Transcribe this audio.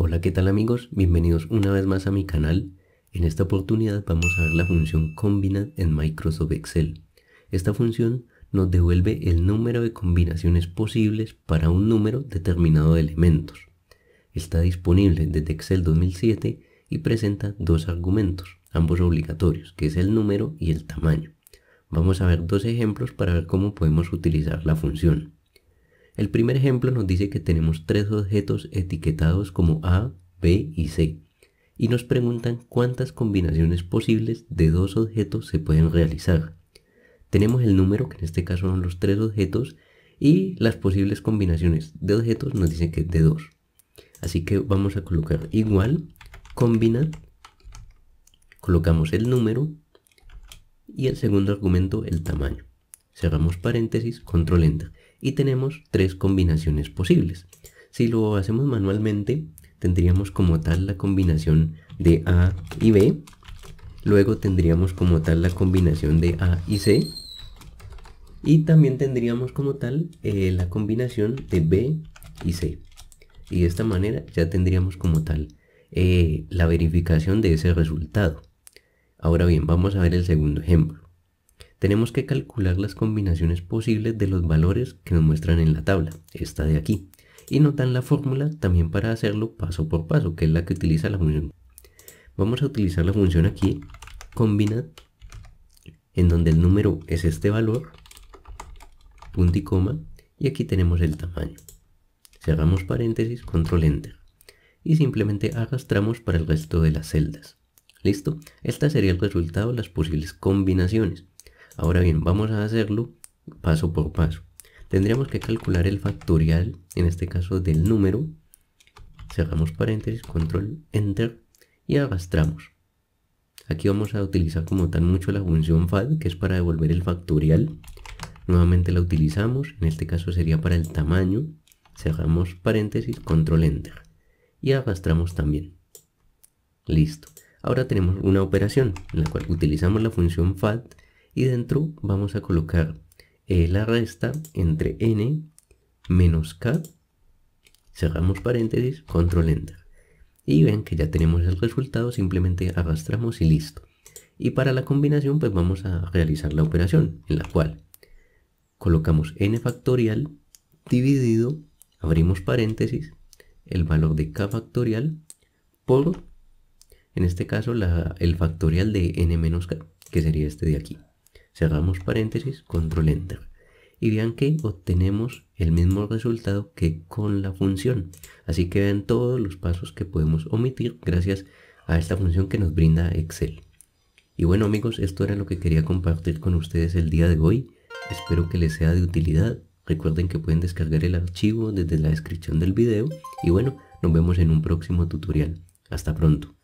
Hola, ¿qué tal amigos? Bienvenidos una vez más a mi canal. En esta oportunidad vamos a ver la función combina en Microsoft Excel. Esta función nos devuelve el número de combinaciones posibles para un número determinado de elementos. Está disponible desde Excel 2007 y presenta dos argumentos, ambos obligatorios, que es el número y el tamaño. Vamos a ver dos ejemplos para ver cómo podemos utilizar la función. El primer ejemplo nos dice que tenemos tres objetos etiquetados como A, B y C y nos preguntan cuántas combinaciones posibles de dos objetos se pueden realizar. Tenemos el número, que en este caso son los tres objetos, y las posibles combinaciones de objetos nos dicen que de dos. Así que vamos a colocar igual, combina, colocamos el número y el segundo argumento el tamaño. Cerramos paréntesis, control enter y tenemos tres combinaciones posibles. Si lo hacemos manualmente, tendríamos como tal la combinación de A y B, luego tendríamos como tal la combinación de A y C, y también tendríamos como tal eh, la combinación de B y C. Y de esta manera ya tendríamos como tal eh, la verificación de ese resultado. Ahora bien, vamos a ver el segundo ejemplo tenemos que calcular las combinaciones posibles de los valores que nos muestran en la tabla, esta de aquí, y notan la fórmula también para hacerlo paso por paso, que es la que utiliza la función. Vamos a utilizar la función aquí, combina, en donde el número es este valor, punto y coma, y aquí tenemos el tamaño. Cerramos paréntesis, control enter, y simplemente arrastramos para el resto de las celdas. ¿Listo? Este sería el resultado de las posibles combinaciones. Ahora bien, vamos a hacerlo paso por paso. Tendríamos que calcular el factorial, en este caso del número. Cerramos paréntesis, control, enter y arrastramos. Aquí vamos a utilizar como tan mucho la función FAD, que es para devolver el factorial. Nuevamente la utilizamos, en este caso sería para el tamaño. Cerramos paréntesis, control, enter. Y arrastramos también. Listo. Ahora tenemos una operación en la cual utilizamos la función FAD y dentro vamos a colocar eh, la resta entre n menos k, cerramos paréntesis, control enter. Y ven que ya tenemos el resultado, simplemente arrastramos y listo. Y para la combinación pues vamos a realizar la operación en la cual colocamos n factorial dividido, abrimos paréntesis, el valor de k factorial por, en este caso, el factorial de n menos k, que sería este de aquí cerramos paréntesis, control enter. Y vean que obtenemos el mismo resultado que con la función. Así que vean todos los pasos que podemos omitir gracias a esta función que nos brinda Excel. Y bueno amigos, esto era lo que quería compartir con ustedes el día de hoy. Espero que les sea de utilidad. Recuerden que pueden descargar el archivo desde la descripción del video. Y bueno, nos vemos en un próximo tutorial. Hasta pronto.